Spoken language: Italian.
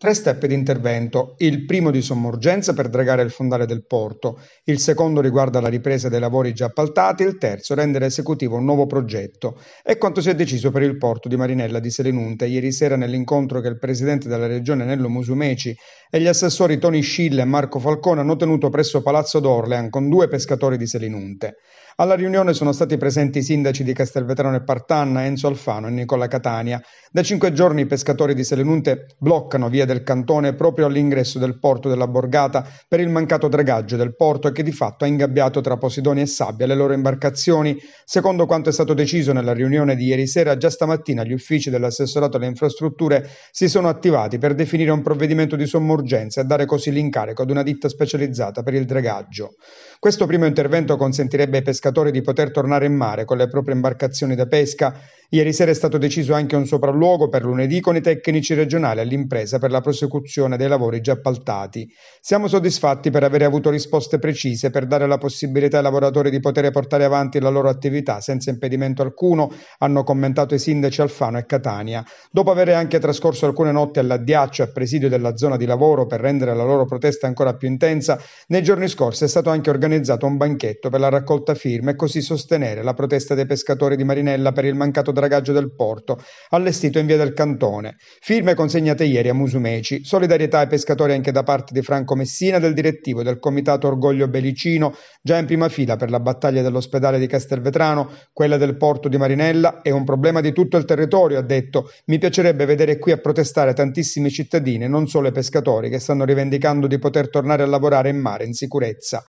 Tre step di intervento, il primo di sommorgenza per dragare il fondale del porto, il secondo riguarda la ripresa dei lavori già appaltati, il terzo rendere esecutivo un nuovo progetto. È quanto si è deciso per il porto di Marinella di Selenunte ieri sera nell'incontro che il presidente della regione Nello Musumeci e gli assessori Toni Scilla e Marco Falcone hanno tenuto presso Palazzo d'Orlean con due pescatori di Selenunte. Alla riunione sono stati presenti i sindaci di Castelvetrano e Partanna, Enzo Alfano e Nicola Catania. Da cinque giorni i pescatori di Selenunte bloccano via del cantone proprio all'ingresso del porto della Borgata per il mancato dragaggio del porto che di fatto ha ingabbiato tra Posidoni e Sabbia le loro imbarcazioni, secondo quanto è stato deciso nella riunione di ieri sera, già stamattina gli uffici dell'assessorato alle infrastrutture si sono attivati per definire un provvedimento di sommorgenza e dare così l'incarico ad una ditta specializzata per il dragaggio. Questo primo intervento consentirebbe ai pescatori di poter tornare in mare con le proprie imbarcazioni da pesca. Ieri sera è stato deciso anche un sopralluogo per lunedì con i tecnici regionali all'impresa per la la prosecuzione dei lavori già appaltati. Siamo soddisfatti per aver avuto risposte precise per dare la possibilità ai lavoratori di poter portare avanti la loro attività senza impedimento alcuno, hanno commentato i sindaci Alfano e Catania. Dopo aver anche trascorso alcune notti all'addiaccio a presidio della zona di lavoro per rendere la loro protesta ancora più intensa, nei giorni scorsi è stato anche organizzato un banchetto per la raccolta firme e così sostenere la protesta dei pescatori di Marinella per il mancato dragaggio del porto, allestito in via del Cantone. Firme consegnate ieri a Musumeci Meci. Solidarietà ai pescatori anche da parte di Franco Messina, del direttivo del comitato Orgoglio Belicino, già in prima fila per la battaglia dell'ospedale di Castelvetrano, quella del porto di Marinella. È un problema di tutto il territorio, ha detto. Mi piacerebbe vedere qui a protestare tantissimi cittadini, non solo i pescatori, che stanno rivendicando di poter tornare a lavorare in mare in sicurezza.